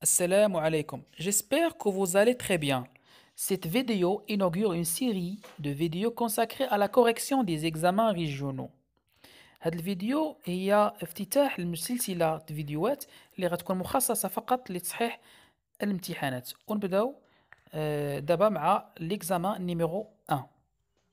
Assalamu alaikum. J'espère que vous allez très bien. Cette vidéo inaugure une série de vidéos consacrées à la correction des examens régionaux. Cette vidéo est l'ouverture la de vidéos qui va être مخصصه فقط لتصحيح الامتحانات. On va euh, d'abord l'examen numéro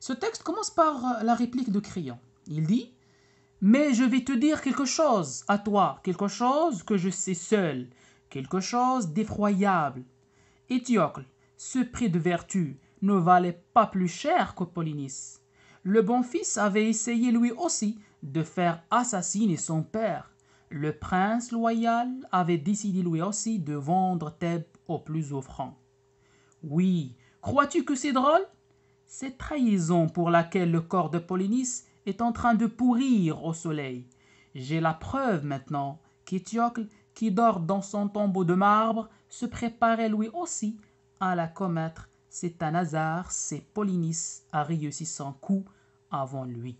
Ce texte commence par euh, la réplique de crillon Il dit Mais je vais te dire quelque chose à toi, quelque chose que je sais seul, quelque chose d'effroyable. Éthiocle, ce prix de vertu ne valait pas plus cher que Polynice. Le bon fils avait essayé lui aussi de faire assassiner son père. Le prince loyal avait décidé lui aussi de vendre Thèbes au plus offrant. Oui, crois-tu que c'est drôle cette trahison pour laquelle le corps de polynice est en train de pourrir au soleil j'ai la preuve maintenant qu'étiocle qui dort dans son tombeau de marbre se préparait lui aussi à la commettre c'est un hasard c'est polynice a réussi son coup avant lui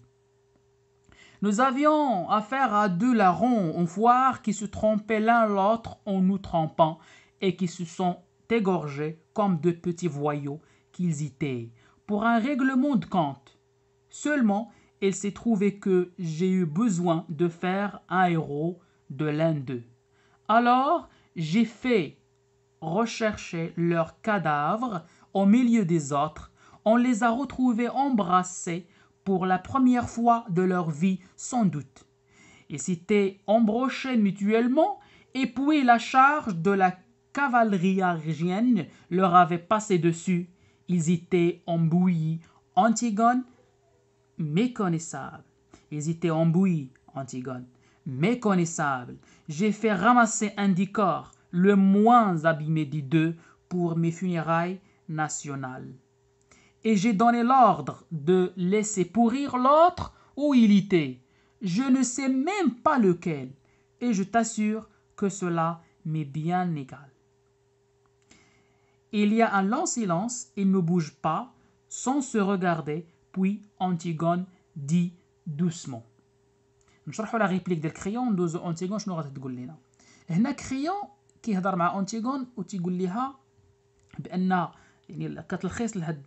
nous avions affaire à deux larrons en foire qui se trompaient l'un l'autre en nous trompant et qui se sont égorgés comme deux petits voyous qu'ils étaient pour un règlement de compte. Seulement, il s'est trouvé que j'ai eu besoin de faire un héros de l'un d'eux. Alors, j'ai fait rechercher leurs cadavres au milieu des autres. On les a retrouvés embrassés pour la première fois de leur vie, sans doute. Ils s'étaient embrochés mutuellement, et puis la charge de la cavalerie argienne leur avait passé dessus. Ils étaient embouillis, Antigone, méconnaissable. Ils étaient embouillis, Antigone, méconnaissable. J'ai fait ramasser un des corps, le moins abîmé des deux, pour mes funérailles nationales. Et j'ai donné l'ordre de laisser pourrir l'autre où il était. Je ne sais même pas lequel. Et je t'assure que cela m'est bien égal. Il y a un long silence, ils ne bougent pas, sans se regarder, puis Antigone dit doucement. نشرحوا لا ريبليك ديال كريون ندوزو اونتيغون شنو غتقول تقول لنا هنا كريون كيهضر مع اونتيغون تيقول ليها بان يعني كتلخيص لهاد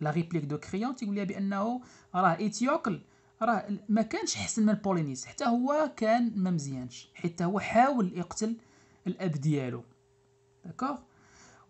لا ريبليك دو كريون تيقول ليها بانه راه ايتيوكل راه ما كانش حسن من بولينيس حتى هو كان ما مزيانش حيت هو حاول يقتل الاب ديالو داكوغ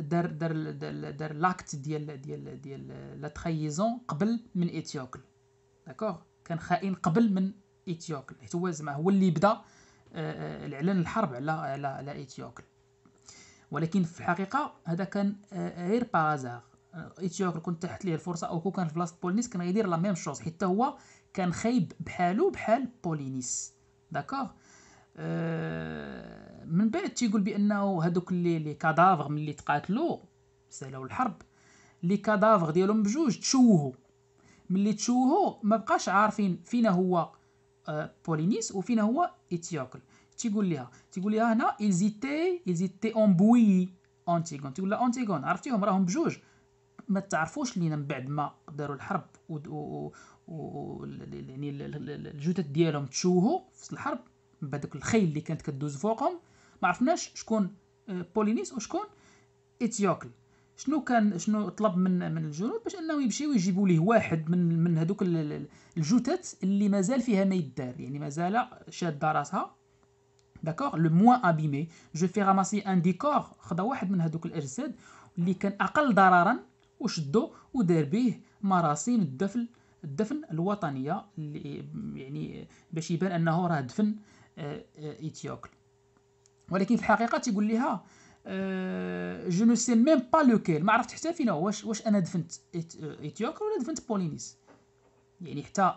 دار دار دار, لاكت ديال ديال ديال لا تخيزون قبل من ايتيوكل داكوغ كان خائن قبل من ايتيوكل حيت هو زعما هو اللي بدا آه، آه، اعلان الحرب على على على ايتيوكل ولكن في الحقيقه هذا كان آه، غير بازار ايتيوكل كنت تحت ليه الفرصه او كو كان في بلاصه بولينيس كان غيدير لا ميم شوز حيت هو كان خايب بحالو بحال بولينيس داكوغ آه، من بعد تيقول بانه هذوك اللي لي كادافغ ملي تقاتلوا سالوا الحرب لي كادافر ديالهم بجوج تشوهوا ملي تشوهوا ما بقاش عارفين فين هو آه، بولينيس وفين هو ايتيوكل تيقول ليها تيقول ليها هنا ايزيتي ايزيتي اون بوي اونتيغون تيقول لها اونتيغون عرفتيهم راهم بجوج ما تعرفوش لينا من بعد ما داروا الحرب و يعني الجثث ديالهم تشوهوا في الحرب بهذوك الخيل اللي كانت كدوز فوقهم ما عرفناش شكون آه، بولينيس وشكون اتيوكل شنو كان شنو طلب من من الجنود باش انه يمشيو يجيبوا ليه واحد من من هذوك الجثث اللي مازال فيها ما يدار يعني مازال شاده راسها داكوغ لو موان ابيمي جو في راماسي ان ديكور خدا واحد من هذوك الاجساد اللي كان اقل ضررا وشدو ودار به مراسيم الدفن الدفن الوطنيه اللي يعني باش يبان انه راه دفن إثيوكل ولكن في الحقيقة تيقول لها جو نو سي ميم با لوكيل ما عرفت حتى فين هو واش واش انا دفنت اثيوبيا ولا دفنت بولينيس يعني حتى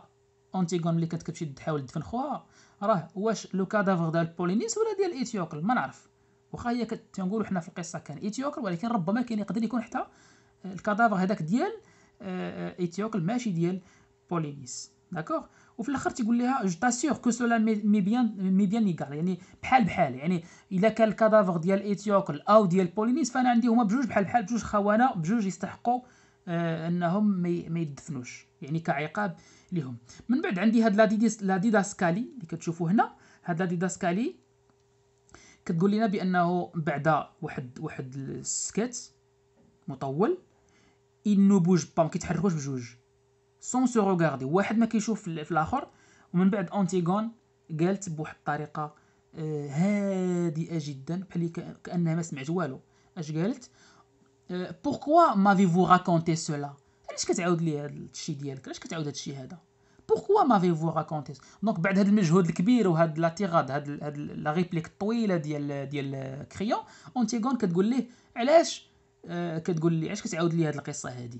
اونتيغون اللي كانت كتمشي تحاول تدفن خوها راه واش لو كادافر ديال بولينيس ولا ديال اثيوكل ما نعرف واخا هي كنقولوا حنا في القصه كان اثيوكل ولكن ربما كان يقدر يكون حتى آه، الكادافر هذاك ديال آه، آه، اثيوكل ماشي ديال بولينيس داكوغ وفي الاخر تيقول لها جو تاسيور كو سولا مي بيان مي بيان نيغار يعني بحال بحال يعني الا كان الكادافر ديال ايثيوكل او ديال بولينيس فانا عندي هما بجوج بحال بحال بجوج خوانه بجوج يستحقوا آه انهم ما يدفنوش يعني كعقاب لهم من بعد عندي هاد لا ديداسكالي اللي كتشوفوا هنا هاد لا ديداسكالي كتقول لنا بانه بعد واحد واحد السكات مطول il ne bouge ما كيتحركوش بجوج سون سو روغاردي واحد ما كيشوف في الاخر ومن بعد اونتيغون قالت بواحد الطريقه آه، هادئه جدا بحال كانها ما سمعت والو اش قالت بوركوا ما في فو راكونتي سولا علاش كتعاود لي هذا الشيء ديالك علاش كتعاود هذا الشيء هذا بوركوا ما في فو راكونتي دونك بعد هذا المجهود الكبير وهاد لا تيغاد هاد هاد لا ريبليك الطويله ديال ديال كريون اونتيغون كتقول ليه علاش آه، كتقول لي علاش كتعاود لي هاد القصه هذه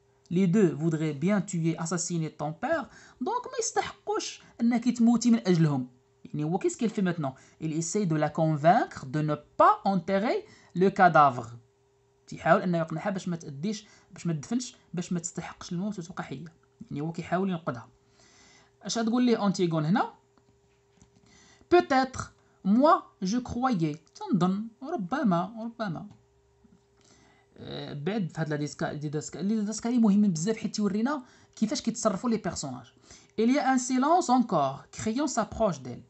les deux voudraient bien tuer, assassiner ton père, donc ما يستحقوش انك تموتي من اجلهم. يعني هو qu'est-ce qu'il fait maintenant Il essaie de la convaincre de ne pas enterrer le cadavre. تيحاول انه يقنعها باش ما تاديش باش ما تدفنش باش ما تستحقش الموت وتبقى حيه يعني هو كيحاول ينقذها اش هنا peut-être moi je croyais بعد في هاد لا ديداسكالي مهم بزاف حيت تيورينا كيفاش كيتصرفوا لي بيرسوناج il أن سيلونس un silence encore crayon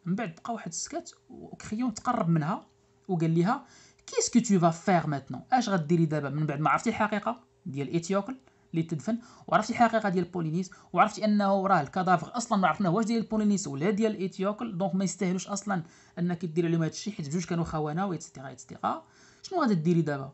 من بعد بقى واحد السكات وكريون تقرب منها وقال لها كيسكو تو فا فير ماتنون اش غديري دابا من بعد ما عرفتي الحقيقه ديال ايتيوكل اللي تدفن وعرفتي الحقيقه ديال بولينيس وعرفتي انه راه الكادافر اصلا ما عرفناه واش ديال بولينيس ولا ديال ايتيوكل دونك ما يستاهلوش اصلا انك دير عليهم هذا الشيء حيت بجوج كانوا خوانا ويتستيغا ايتترا شنو غادي ديري دابا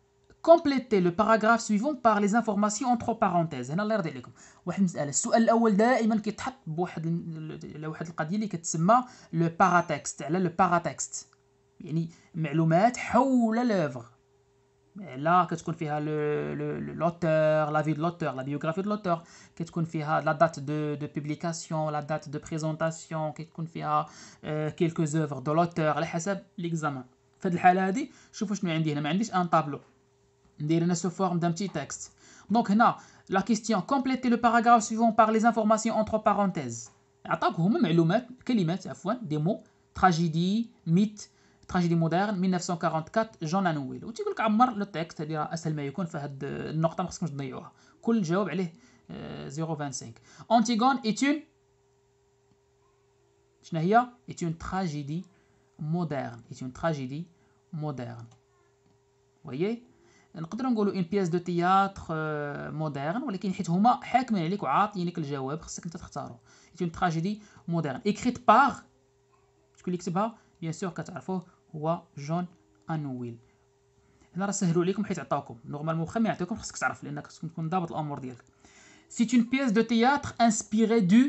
complétez le paragraphe suivant par les informations entre parenthèses هنا الله يرضي عليكم واحد المساله السؤال الاول دائما كيتحط بواحد على واحد القضيه اللي كتسمى لو باراتكست على لو باراتكست يعني معلومات حول لوفر لا كتكون فيها لوتور لا في دو لوتور لا بيوغرافي دو لوتور كتكون فيها لا دات دو دو بوبليكاسيون لا دات دو بريزونطاسيون كتكون فيها كيلكو زوفر دو لوتور على حسب ليكزامان في الحاله هذه شوفوا شنو عندي هنا ما عنديش ان طابلو cest se forme d'un petit texte. Donc, ici, la question compléter le paragraphe suivant par les informations entre parenthèses. Je vous donne met mots, des mots, des mots. Tragédie, mythe, tragédie moderne, 1944, Jean-Anouilh. Vous je marque le texte, c'est-à-dire, à ce que ce soit, mais je ne vais pas vous le donner. Tout le monde 0.25. Antigone est une... quest est une tragédie moderne. C'est une tragédie moderne. Voyez نقدر نقولوا اون بياس دو تياتر مودرن ولكن حيت هما حاكمين عليك وعاطينك الجواب خصك انت تختاره اون تراجيدي مودرن اكريت باغ شكون اللي كتبها بيان سور كتعرفوه هو جون انويل هنا راه سهلوا عليكم حيت عطاوكم نورمالمون واخا ما يعطيكم خصك تعرف لانك خصك تكون ضابط الامور ديالك سي اون بياس دو تياتر انسبيري دو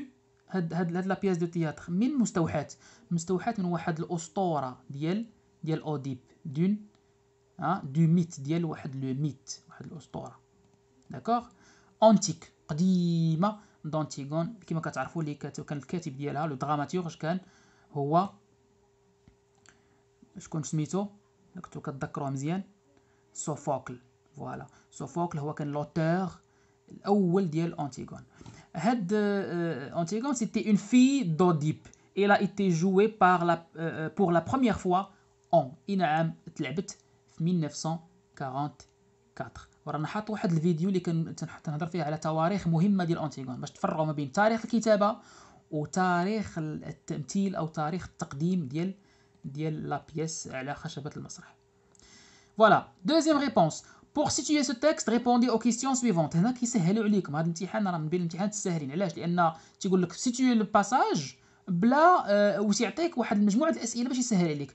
هاد هاد هاد لا بياس دو تياتر من مستوحات مستوحات من واحد الاسطوره ديال ديال اوديب دون Hein, du mythe, ou ouhad le mythe, ouhad l'ostora. D'accord Antique, qdima d'Antigone, c'est un kateb d'iel, le dramaturge, c'est un hoa, je connais ce mytho, Sophocle, voilà. Sophocle, c'est l'auteur, l'auteur d'iel Antigone. Had, euh, Antigone, c'était une fille d'Odip. Elle a été jouée par la, euh, pour la première fois en Inaam Tlebet, 1944 ورانا حاط واحد الفيديو اللي كنت نهضر فيه على تواريخ مهمه ديال انتيغون باش تفرقوا ما بين تاريخ الكتابه وتاريخ التمثيل او تاريخ التقديم ديال ديال لا بيس على خشبه المسرح فوالا دوزيام ريبونس بور سيتوي سو تيكست ريبوندي او كيسيون سويفونت هنا كيسهلوا عليكم هذا الامتحان راه من بين الامتحانات الساهلين علاش لان تيقول لك سيتوي لو باساج بلا آه، وتيعطيك واحد المجموعه الاسئله باش يسهل عليك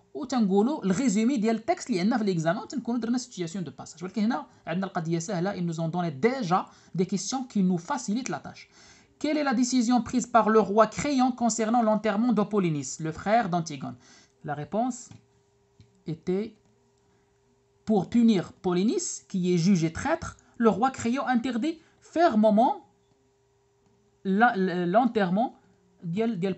le الريزومي ديال التكست عندنا في ليكزامان تنكونوا درنا سيتياسيون دو باساج ولكن هنا عندنا القضيه ils nous ont donné déjà des questions qui nous facilitent la tâche. Quelle est la décision prise par le roi Créon concernant l'enterrement Polynice, le frère d'Antigone La réponse était pour punir Polynice, qui est jugé traître, le roi Créon interdit fermement l'enterrement de ديال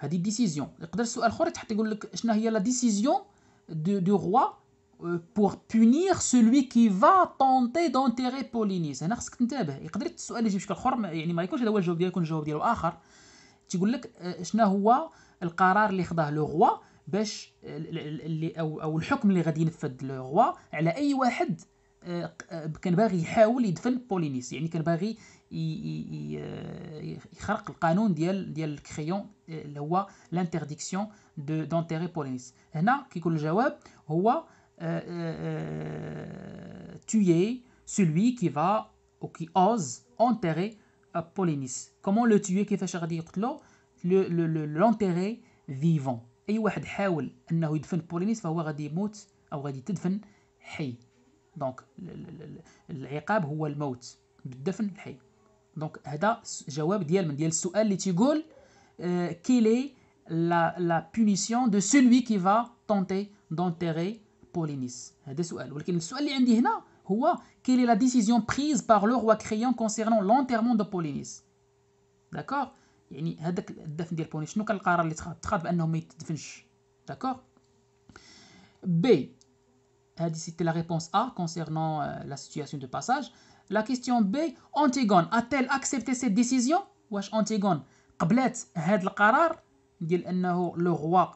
هذه ديسيزيون يقدر السؤال اخر تحط يقول لك شنو هي لا ديسيزيون دو دو روا بور بونير سولوي كي فا طونتي دونتيري بولينيس هنا خصك تنتبه يقدر السؤال يجي بشكل اخر يعني ما يكونش هذا هو الجواب ديالك يكون الجواب ديالو اخر تيقول لك آه، شنو هو القرار اللي خداه لو روا باش آه، اللي او او الحكم اللي غادي ينفذ لو روا على اي واحد آه، كان باغي يحاول يدفن بولينيس يعني كان باغي يخرق القانون ديال ديال الكريون l'interdiction d'enterrer Polynice. Et là, qui est le euh, euh, euh, tuer celui qui va ou qui ose enterrer Polynice. Comment le tuer qui fait L'enterrer vivant. Et il y a Polynice, il Donc, l'iqab, il le Donc, c'est le réponse euh, quelle est la, punition de celui qui va tenter d'enterrer Polynice Quelle est la décision prise par le roi créant concernant l'enterrement de Polynice D'accord يعني هذاك الدفن ديال بوني شنو كان القرار اللي اتخذ ما يتدفنش concernant euh, la situation de passage la question B Antigone a-t-elle accepté cette décision واش Antigone le roi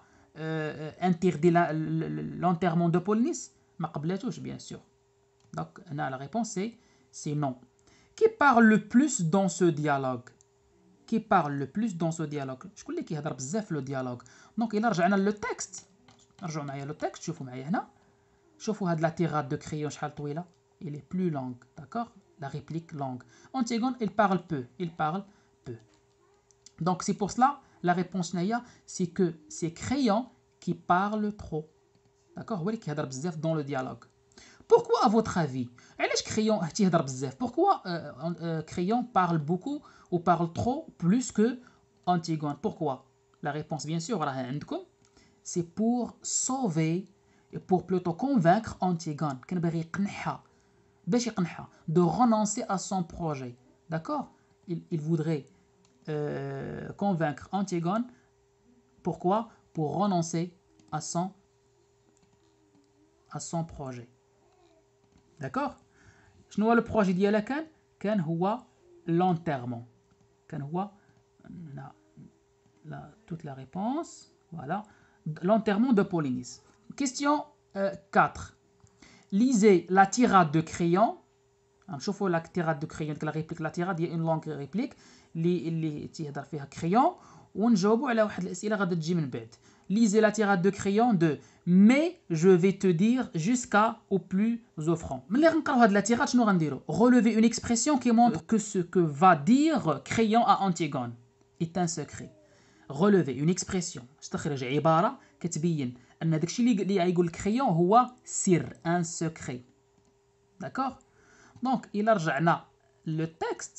interdit l'enterrement de Paul Nice. Je ne sais pas si bien sûr. Donc, la réponse est non. Qui parle le plus dans ce dialogue Qui parle le plus dans ce dialogue Je ne qui pas c'est le dialogue. Donc, il y a le texte. Il y le texte. Il y a la tirade de crayon. Il est plus D'accord La réplique est longue. Antigone, il parle peu. Il parle. Donc c'est pour cela, la réponse Naya, c'est que c'est Crayon qui parle trop. D'accord Qui dans le dialogue. Pourquoi, à votre avis Crayon Pourquoi euh, euh, Crayon parle beaucoup ou parle trop plus que Antigone Pourquoi La réponse, bien sûr, c'est pour sauver et pour plutôt convaincre Antigone de renoncer à son projet. D'accord il voudrait euh, convaincre Antigone. Pourquoi Pour renoncer à son, à son projet. D'accord je vois le projet كان qu'en هو l'enterrement qu'en la toute la toute la réponse voilà l'enterrement de Polynice. Question 4. Euh, Lisez la tirade de crayon. Un chauffe la tirade de crayon, la réplique, la tirade, il y a une longue réplique les les tirades fait à crayon on joue beaucoup à la ou à la de Jim lisez la tirade de crayon de mais je vais te dire jusqu'à au plus offrant mais les encadrer de la tirade je ne rends d'erreur relevez une expression qui montre que ce que va dire crayon à Antigone est un secret relevez une expression je te réjagébara que tu viens en fait que chez lui il aigu le crayon ou un secret d'accord donc il a rejoint le texte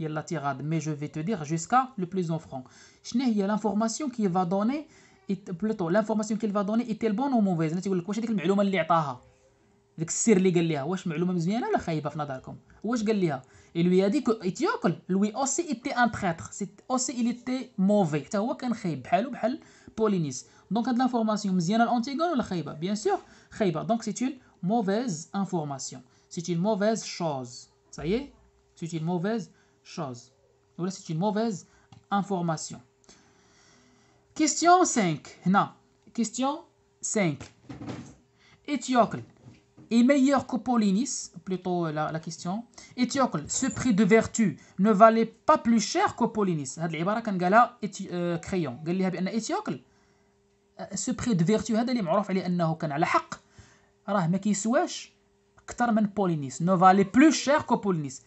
il y a la tirade, mais je vais te dire jusqu'à le plus offrant. Chne, il y a l'information qu'il va donner, plutôt l'information qu'il va donner est-elle bonne ou mauvaise Tu vois, le coach a dit que c'est le gars, wesh, mais l'homme bien Qu'est-ce fnadarkom, a dit et lui a dit que Ethiopie, lui aussi était un traître, c'est aussi il était mauvais, tu vois, qu'un chaïb, hal ou hal, Polynice. Donc, il y a de l'information, mzien ou la chaïba, bien sûr, chaïba, donc c'est une mauvaise information, c'est une mauvaise chose, ça y est, c'est une mauvaise chose. Voilà, c'est une mauvaise information. Question 5. Non. Question 5. Éthiocle est meilleur que Paulinis, plutôt euh, la, question. Éthiocle, ce prix de vertu ne valait pas plus cher que Paulinis. C'est العبارة كان قالها كريون قال لها est le terme pollinis ne vaut plus cher que le pollinis.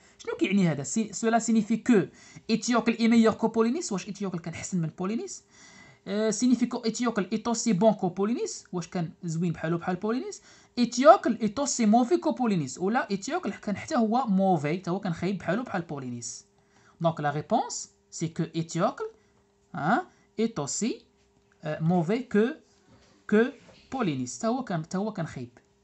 Cela signifie que l'Éthioclé est meilleure que le pollinis, ou l'Éthioclé est essentiellement pollinis, euh, ou l'Éthioclé est aussi bon que le pollinis, ou l'Éthioclé est aussi mauvais que le pollinis, ou l'Éthioclé est aussi mauvais que le pollinis. Donc la réponse, c'est que l'Éthioclé hein, est aussi euh, mauvais que le pollinis.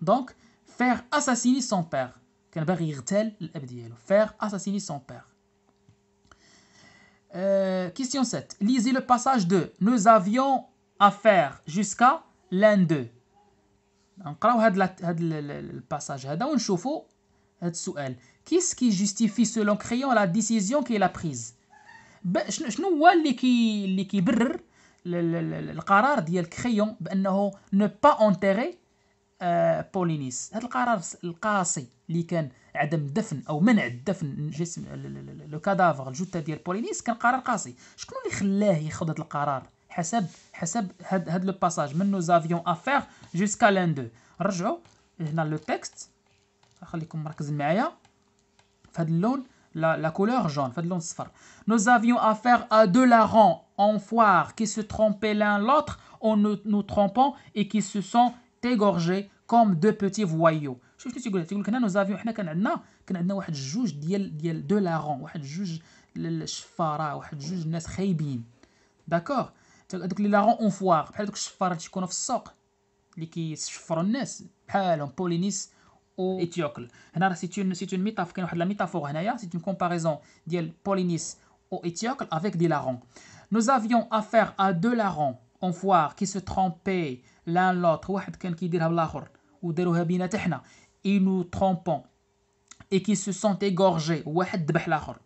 Donc, faire assassiner son père. Faire assassiner son père. question 7. Lisez le passage 2. Nous avions affaire jusqu'à l'un d'eux. le passage. Qu'est-ce qui justifie selon Crayon la décision qu'il a prise qui voyons le Crayon ne pas enterrer بولينيس هذا القرار le اللي كان عدم دفن او منع الدفن جسم لو كادافر الجثه ديال بولينيس كان قرار قاسي شكون اللي خلاه ياخذ هذا القرار la, couleur jaune, Nous avions affaire à deux larrons en foire qui se trompaient l'un l'autre en nous trompant et qui se sont t'égorger comme deux petits voyous. Je suis que nous avions, nous avions, un juge de la un juge de la un juge D'accord Donc les larons ont foire. Par exemple, chfara, les Les qui les ou C'est une, une métaphore, c'est une métaphore, c'est une comparaison de la ou avec des larons. Nous avions affaire à deux larons en foire qui se trompaient لان لوطخ واحد كان كيديرها بالاخر وداروها بينا حنا اي نو ترومبون اي كي سو سونت ايغورجي واحد ذبح الاخر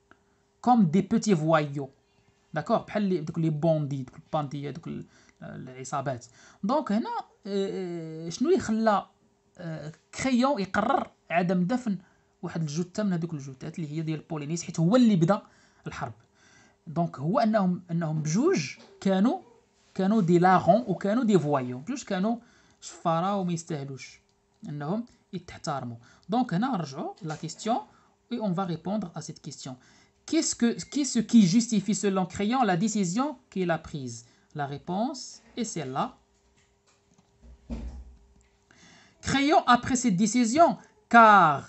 كوم دي بوتي فوايو داكور بحال لي دوك لي بوندي دوك البانديه دوك العصابات دونك هنا آه، آه، شنو اللي كريون آه، يقرر عدم دفن واحد الجثه من هذوك الجثات اللي هي ديال بولينيس حيت هو اللي بدا الحرب دونك هو انهم انهم بجوج كانوا كانوا دي لاغون وكانوا دي فوايون بجوج كانوا شفاره وما يستاهلوش انهم يتحترموا دونك هنا نرجعوا La question et on va répondre à cette question qu'est-ce que qu'est-ce qui justifie selon Crayon la décision qu'il a prise la réponse est celle-là Créant après cette décision car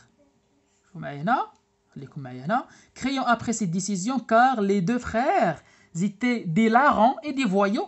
Crayon après cette décision car les deux frères étaient des larrons et des voyous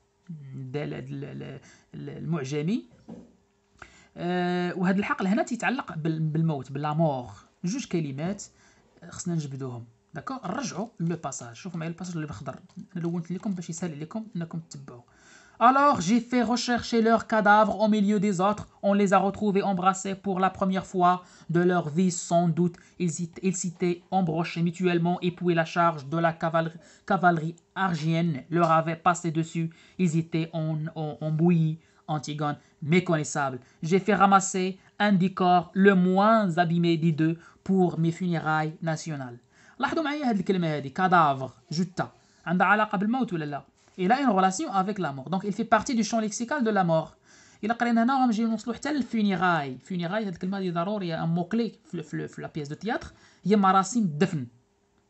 الدال المعجمي آه، وهذا الحقل هنا تيتعلق بالموت باللامور جوج كلمات آه، خصنا نجبدوهم داكوغ نرجعوا لو باساج شوفوا معايا الباساج اللي بالخضر انا لونت لكم باش يسهل عليكم انكم تتبعوا Alors j'ai fait rechercher leurs cadavres au milieu des autres. On les a retrouvés embrassés pour la première fois de leur vie, sans doute. Ils, ils s'étaient embrochés mutuellement, et la charge de la cavalerie, cavalerie, argienne leur avait passé dessus. Ils étaient en, en, en Antigone méconnaissable. J'ai fait ramasser un des corps le moins abîmé des deux pour mes funérailles nationales. لاحظوا علاقة بالموت il a une relation avec la mort. Donc il fait partie du champ lexical de la mort. Il a créé un homme, j'ai mis le funérailles. Funérailles, il y a un mot-clé, la pièce de théâtre. Il y a Marasim Defn.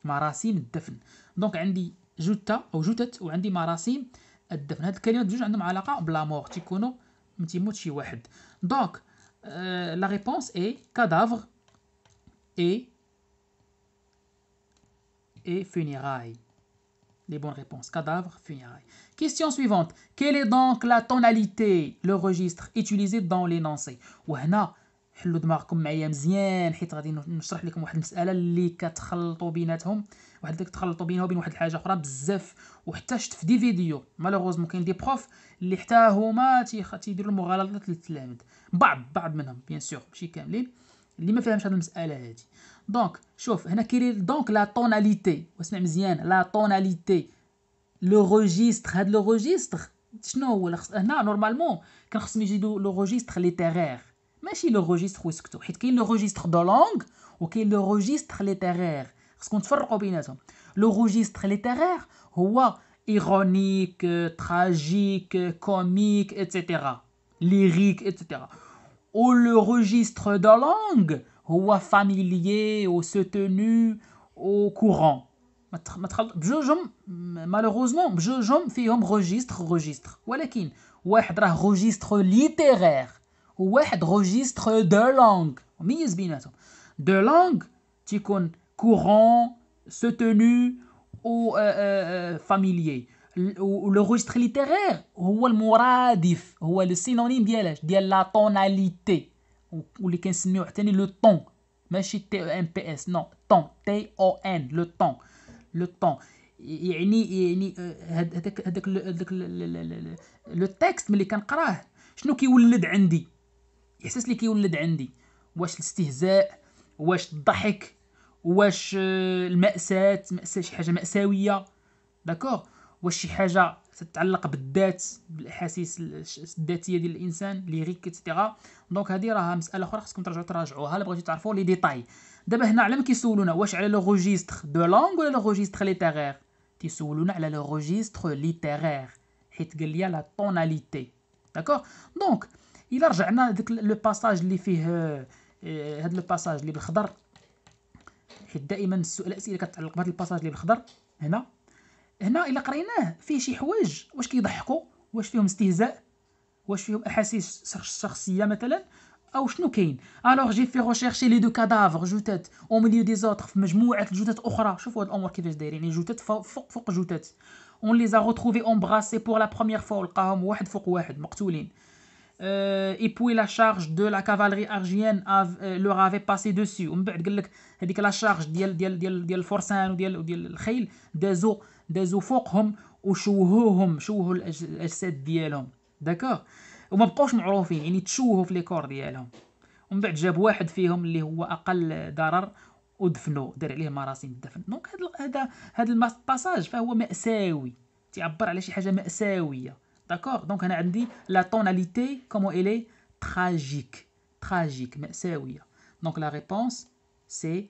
Marasim Defn. Donc, il y a Jouta, ou Joutet, ou il y a Marasim Defn. Il y a un mot qui est un la mort. Tu connais un mot qui est Donc, euh, la réponse est cadavre et, et funérailles les bonnes réponses. Cadavre, funérailles. Question suivante. Quelle est donc la tonalité, le registre utilisé dans l'énoncé وهنا حلوا دماغكم معايا مزيان حيت غادي نشرح لكم واحد المساله اللي كتخلطوا بيناتهم واحد اللي تخلطوا بينها وبين واحد الحاجه اخرى بزاف وحتى شفت في دي فيديو مالوغوزمون كاين دي بروف اللي حتى هما تيديروا المغالطات للتلاميذ بعض بعض منهم بيان سور ماشي كاملين اللي ما فهمش هذه المساله هذه donc la tonalité la tonalité le registre le registre normalement le registre littéraire mais si le registre qu'il le registre de langue ou est le registre littéraire le registre littéraire ironique tragique comique etc lyrique etc ou le registre de langue, ou familier, ou soutenu, ou courant. Malheureusement, je regarde le registre. Ou un registre littéraire, ou un registre de langue. De langue, c'est courant, soutenu, ou euh, euh, euh, familier. Le registre littéraire, ou le le synonyme, de la tonalité. واللي كنسميوه عاوتاني لو طون ماشي تي او ام بي اس نو طون تي او ان لو طون لو طون يعني يعني هذاك هذاك هذاك لو تيكست ملي كنقراه شنو كيولد عندي الاحساس اللي كيولد عندي واش الاستهزاء واش الضحك واش المأساة مأساة شي حاجة مأساوية داكوغ واش شي حاجة تتعلق بالذات بالاحاسيس الذاتيه ديال الانسان ليريك اكسيتيرا دونك هذه راها مساله اخرى خصكم ترجعوا تراجعوها الا بغيتو تعرفوا لي ديتاي دابا هنا على كيسولونا واش على لو روجيستر دو لونغ ولا لو روجيستر ليتيرير تيسولونا على لو روجيستر ليتيرير حيت قال لي لا طوناليتي داكوغ دونك الا رجعنا داك لو باساج اللي فيه آه، هاد لو باساج اللي بالخضر حيت دائما السؤال الاسئله كتعلق بهذا الباساج اللي بالخضر هنا هنا الا قريناه فيه شي حوايج واش كيضحكوا واش فيهم استهزاء واش فيهم احاسيس شخصيه مثلا او شنو كاين الوغ جي في ريشيرشي لي دو كادافر جوتات او ميليو دي زوتر في مجموعه جوتات اخرى شوفوا هاد الامور كيفاش دايرين يعني جوتات فوق فوق جوتات اون لي زا روتروفي امبراسي بور لا بروميير فوا لقاهم واحد فوق واحد مقتولين اي بوي لا شارج دو لا كافالري ارجيان لو افي باسي دوسي ومن بعد قال لك هذيك لا شارج ديال ديال ديال ديال الفرسان وديال وديال الخيل دازو دازوا فوقهم وشوهوهم شوهوا الاجساد ديالهم داكوغ وما بقوش معروفين يعني تشوهوا في لي كور ديالهم ومن بعد جاب واحد فيهم اللي هو اقل ضرر ودفنو دار عليه مراسم الدفن دونك هذا هذا الباساج فهو ماساوي تعبر على شي حاجه ماساويه داكوغ دونك انا عندي لا توناليتي كومون الي تراجيك تراجيك ماساويه دونك لا ريبونس سي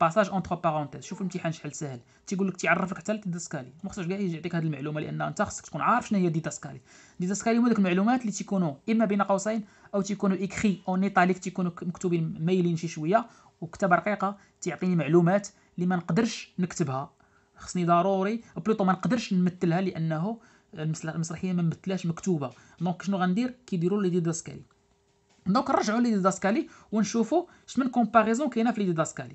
باساج اونتر بارونتيز شوف الامتحان شحال سهل تيقول لك تيعرفك حتى الديداسكالي ما خصوش كاع يعطيك هذه المعلومه لان انت خصك تكون عارف شنو هي الديداسكالي الديداسكالي هما دوك المعلومات اللي تيكونوا اما بين قوسين او تيكونوا اكري اون ايطاليك تيكونوا مكتوبين مايلين شي شويه وكتابه رقيقه تيعطيني معلومات اللي ما نقدرش نكتبها خصني ضروري بلوطو ما نقدرش نمثلها لانه المسرحيه ما ممثلاش مكتوبه دونك شنو غندير كيديروا لي ديداسكالي دونك نرجعوا لي ديداسكالي ونشوفوا شمن كومباريزون كاينه في لي ديداسكالي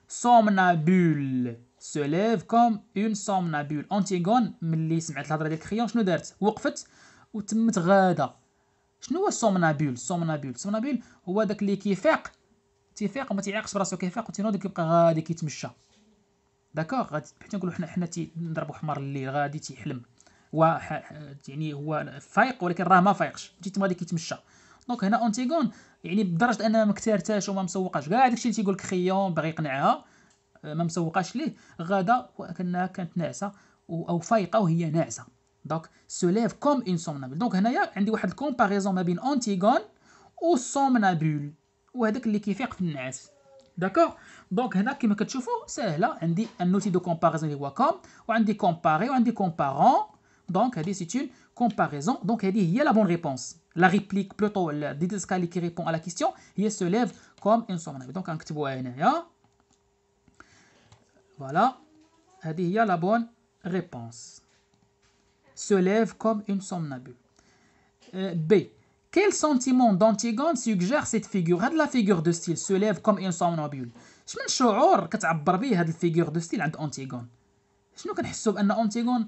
somnambule se lève comme une انتيغون Antigone ملي سمعت الهضره ديال كريون شنو دارت وقفت وتمت غاده شنو هو السومنابول السومنابول السومنابول هو داك اللي كيفيق تيفيق وما تيعيقش براسو كيفيق وتينوض كيبقى غادي كيتمشى داكوغ غادي حتى نقولوا حنا حنا تنضربوا حمار الليل غادي تيحلم هو يعني هو فايق ولكن راه ما فايقش تيتم غادي كيتمشى دونك هنا اونتيغون يعني بدرجه انها ما كثرتهاش وما مسوقاش كاع داكشي اللي تيقول لك خيون باغي يقنعها آه، ما مسوقاش ليه غدا وكانها كانت ناعسه او فايقه وهي ناعسه دونك سوليف كوم اون سومنابل دونك هنايا عندي واحد الكومباريزون ما بين اونتيغون و سومنابول وهذاك اللي كيفيق في النعاس داكور دونك هنا كما كتشوفوا ساهله عندي النوتي دو كومباريزون اللي هو كوم وعندي كومباري وعندي كومبارون دونك هذه سيت comparaison. Donc, elle dit, il y a la bonne réponse. La réplique, plutôt, la qui répond à la question, il se lève comme une somnambule. Donc, un petit hein, hein. Voilà. Elle dit, il y a la bonne réponse. Se lève comme une somnambule. Euh, B. Quel sentiment d'Antigone suggère cette figure de la figure de style se lève comme une somnambule شمن que كتعبر به de style دو ستيل عند شنو بأن Antigone.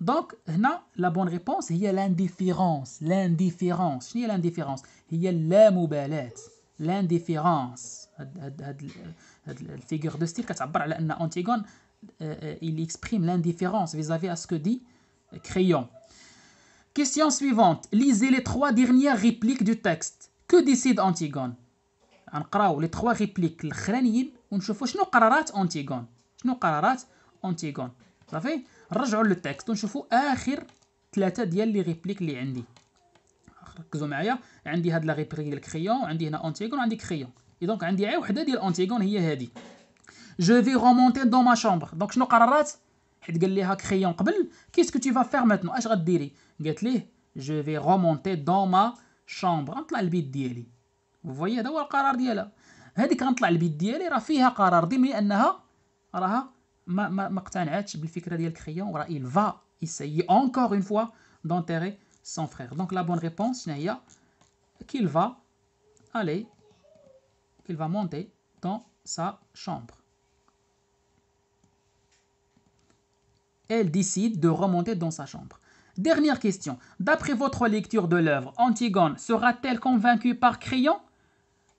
Donc, non, la bonne réponse il a l'indifférence. L'indifférence. y a l'indifférence la y L'indifférence. figure de دو La figure de style, Antigone. Euh, euh, il exprime l'indifférence vis-à-vis à ce que dit Crayon. Question suivante. Lisez les trois dernières répliques du texte. Que décide Antigone les trois répliques ريبليك الاخرانيين شنو Ce que pas Antigone. Ça savez نرجعوا للتكست ونشوفوا اخر ثلاثه ديال لي ريبليك اللي عندي ركزوا معايا عندي هاد لا ريبليك ديال كريون عندي هنا اونتيغون عندي كريون اي دونك عندي عا وحده ديال اونتيغون هي هادي جو في رومونتي دون ما شومبر دونك شنو قررات حيت قال ليها كريون قبل كيسكو تي فا فير ماتنو اش غديري قالت ليه جو في رومونتي دون ما شومبر غنطلع للبيت ديالي فوي هذا هو القرار ديالها هذيك غنطلع للبيت ديالي راه فيها قرار ضمني انها راها il va essayer encore une fois d'enterrer son frère donc la bonne réponse c'est qu'il va aller qu'il va monter dans sa chambre elle décide de remonter dans sa chambre dernière question d'après votre lecture de l'œuvre Antigone sera-t-elle convaincue par Crayon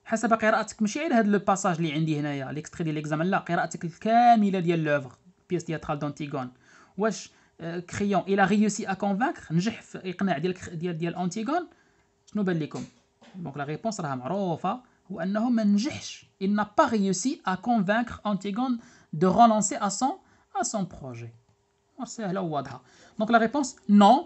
حسب قراءتك ماشي غير هذا لو باساج اللي عندي هنايا ليكستري ديال ليكزامان لا قراءتك الكامله ديال لوفر بيس تياترال دونتيغون واش كريون الى ريوسي ا كونفانكر نجح في اقناع ديال ديال ديال اونتيغون شنو بان لكم دونك لا ريبونس راها معروفه هو انه ما نجحش il n'a pas réussi à convaincre Antigone de relancer à son à son projet سهله وواضحه دونك لا ريبونس نو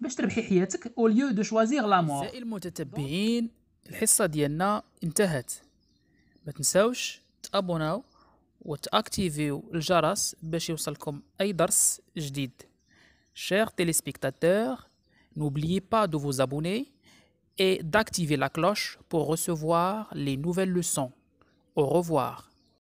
باش تربحي حياتك او ليو دو شوازيغ لامور اعزائي المتتبعين الحصه ديالنا انتهت ما تنساوش تابوناو وتاكتيفيو الجرس باش يوصلكم اي درس جديد شير تيليسبيكتاتور n'oubliez pas de vous abonner et d'activer la cloche pour recevoir les nouvelles leçons. Au revoir.